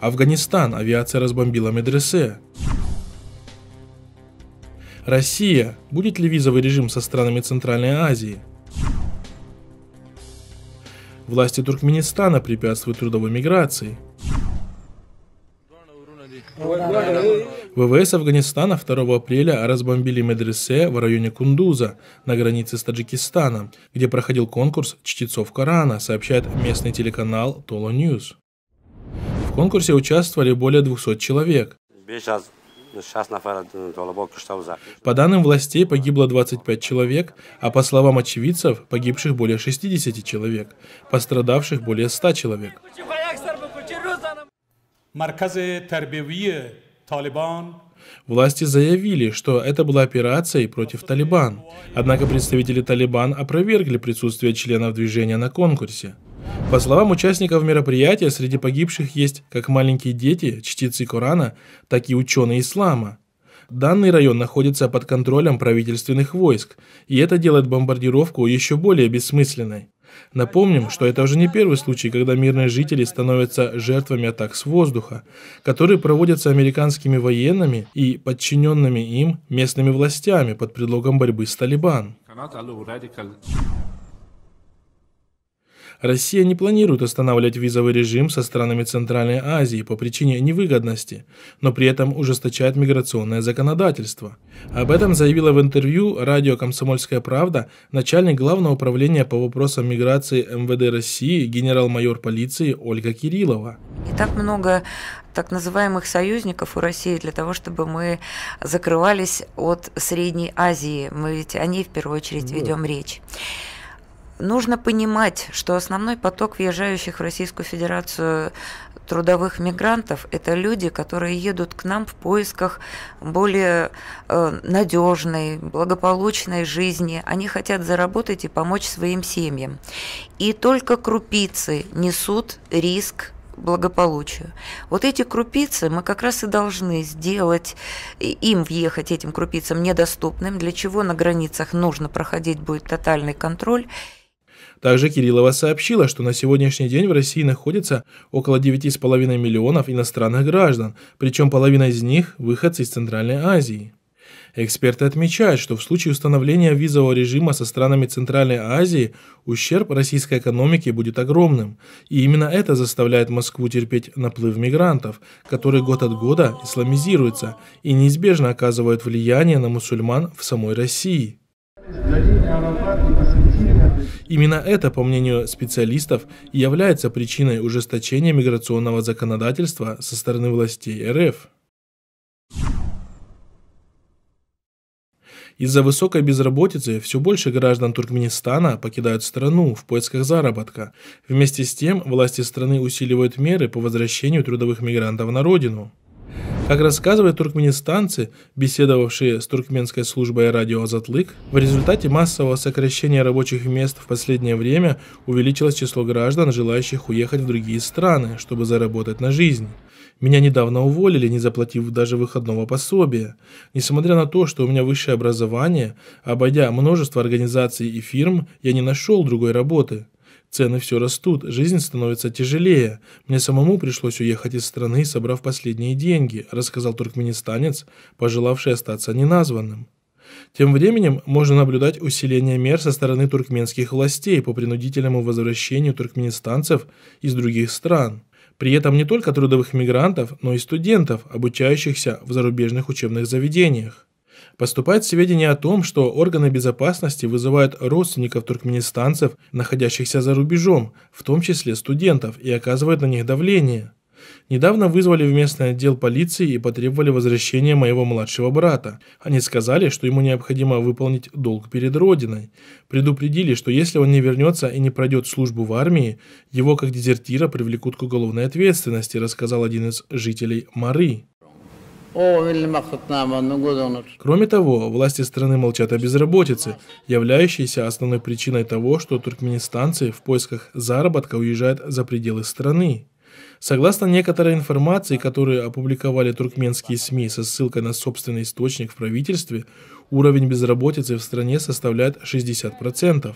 Афганистан. Авиация разбомбила медресе. Россия. Будет ли визовый режим со странами Центральной Азии? Власти Туркменистана препятствуют трудовой миграции. ВВС Афганистана 2 апреля разбомбили медресе в районе Кундуза на границе с Таджикистаном, где проходил конкурс чтецов Корана, сообщает местный телеканал Толо Ньюс. В конкурсе участвовали более 200 человек. Э, по данным властей, погибло 25 человек, а по словам очевидцев, погибших более 60 человек, пострадавших более 100 человек. Власти заявили, что это была операция против Талибан. Однако представители Талибан опровергли присутствие членов движения на конкурсе. По словам участников мероприятия, среди погибших есть как маленькие дети, чтецы Корана, так и ученые ислама. Данный район находится под контролем правительственных войск, и это делает бомбардировку еще более бессмысленной. Напомним, что это уже не первый случай, когда мирные жители становятся жертвами атак с воздуха, которые проводятся американскими военными и подчиненными им местными властями под предлогом борьбы с Талибаном. Россия не планирует останавливать визовый режим со странами Центральной Азии по причине невыгодности, но при этом ужесточает миграционное законодательство. Об этом заявила в интервью радио «Комсомольская правда» начальник Главного управления по вопросам миграции МВД России генерал-майор полиции Ольга Кириллова. И так много так называемых союзников у России для того, чтобы мы закрывались от Средней Азии. Мы ведь о ней в первую очередь да. ведем речь. Нужно понимать, что основной поток въезжающих в Российскую Федерацию трудовых мигрантов – это люди, которые едут к нам в поисках более э, надежной, благополучной жизни. Они хотят заработать и помочь своим семьям. И только крупицы несут риск благополучию. Вот эти крупицы мы как раз и должны сделать им въехать этим крупицам недоступным, для чего на границах нужно проходить будет тотальный контроль. Также Кириллова сообщила, что на сегодняшний день в России находится около 9,5 миллионов иностранных граждан, причем половина из них – выходцы из Центральной Азии. Эксперты отмечают, что в случае установления визового режима со странами Центральной Азии ущерб российской экономике будет огромным. И именно это заставляет Москву терпеть наплыв мигрантов, которые год от года исламизируются и неизбежно оказывают влияние на мусульман в самой России. Именно это, по мнению специалистов, является причиной ужесточения миграционного законодательства со стороны властей РФ. Из-за высокой безработицы все больше граждан Туркменистана покидают страну в поисках заработка. Вместе с тем, власти страны усиливают меры по возвращению трудовых мигрантов на родину. Как рассказывают туркменистанцы, беседовавшие с туркменской службой радио «Азатлык», в результате массового сокращения рабочих мест в последнее время увеличилось число граждан, желающих уехать в другие страны, чтобы заработать на жизнь. Меня недавно уволили, не заплатив даже выходного пособия. Несмотря на то, что у меня высшее образование, обойдя множество организаций и фирм, я не нашел другой работы. Цены все растут, жизнь становится тяжелее. Мне самому пришлось уехать из страны, собрав последние деньги, рассказал туркменистанец, пожелавший остаться неназванным. Тем временем можно наблюдать усиление мер со стороны туркменских властей по принудительному возвращению туркменистанцев из других стран. При этом не только трудовых мигрантов, но и студентов, обучающихся в зарубежных учебных заведениях. Поступают сведения о том, что органы безопасности вызывают родственников туркменистанцев, находящихся за рубежом, в том числе студентов, и оказывают на них давление. Недавно вызвали в местный отдел полиции и потребовали возвращения моего младшего брата. Они сказали, что ему необходимо выполнить долг перед Родиной. Предупредили, что если он не вернется и не пройдет службу в армии, его как дезертира привлекут к уголовной ответственности, рассказал один из жителей Мары. Ну Кроме того, власти страны молчат о безработице, являющейся основной причиной того, что туркменистанцы в поисках заработка уезжают за пределы страны. Согласно некоторой информации, которую опубликовали туркменские СМИ со ссылкой на собственный источник в правительстве, уровень безработицы в стране составляет 60%.